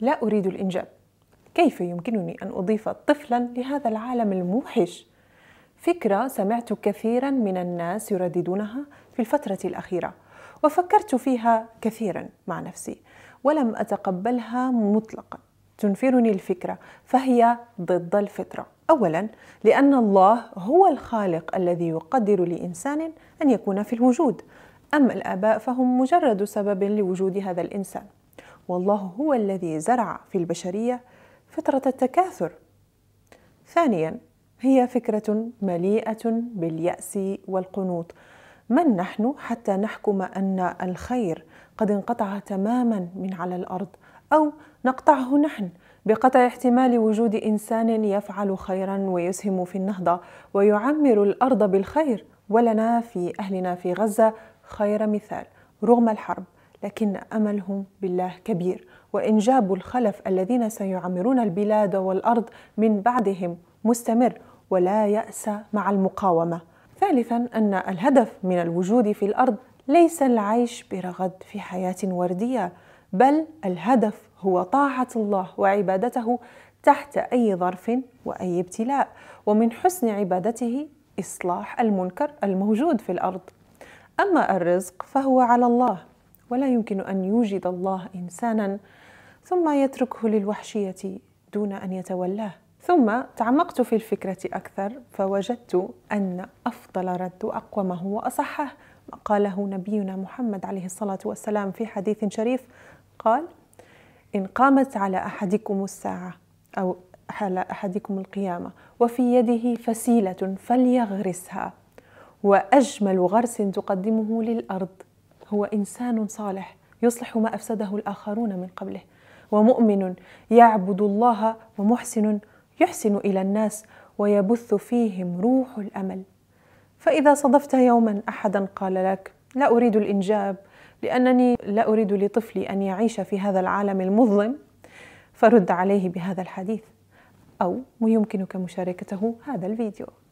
لا أريد الإنجاب كيف يمكنني أن أضيف طفلا لهذا العالم الموحش؟ فكرة سمعت كثيرا من الناس يرددونها في الفترة الأخيرة وفكرت فيها كثيرا مع نفسي ولم أتقبلها مطلقا تنفرني الفكرة فهي ضد الفطرة أولا لأن الله هو الخالق الذي يقدر لإنسان أن يكون في الوجود أما الآباء فهم مجرد سبب لوجود هذا الإنسان والله هو الذي زرع في البشريه فطره التكاثر ثانيا هي فكره مليئه بالياس والقنوط من نحن حتى نحكم ان الخير قد انقطع تماما من على الارض او نقطعه نحن بقطع احتمال وجود انسان يفعل خيرا ويسهم في النهضه ويعمر الارض بالخير ولنا في اهلنا في غزه خير مثال رغم الحرب لكن املهم بالله كبير وانجاب الخلف الذين سيعمرون البلاد والارض من بعدهم مستمر ولا ياس مع المقاومه ثالثا ان الهدف من الوجود في الارض ليس العيش برغد في حياه ورديه بل الهدف هو طاعه الله وعبادته تحت اي ظرف واي ابتلاء ومن حسن عبادته اصلاح المنكر الموجود في الارض اما الرزق فهو على الله ولا يمكن ان يوجد الله انسانا ثم يتركه للوحشيه دون ان يتولاه ثم تعمقت في الفكره اكثر فوجدت ان افضل رد اقومه واصحه ما قاله نبينا محمد عليه الصلاه والسلام في حديث شريف قال ان قامت على احدكم الساعه او على احدكم القيامه وفي يده فسيله فليغرسها واجمل غرس تقدمه للارض هو انسان صالح يصلح ما افسده الاخرون من قبله ومؤمن يعبد الله ومحسن يحسن الى الناس ويبث فيهم روح الامل فاذا صدفت يوما احدا قال لك لا اريد الانجاب لانني لا اريد لطفلي ان يعيش في هذا العالم المظلم فرد عليه بهذا الحديث او يمكنك مشاركته هذا الفيديو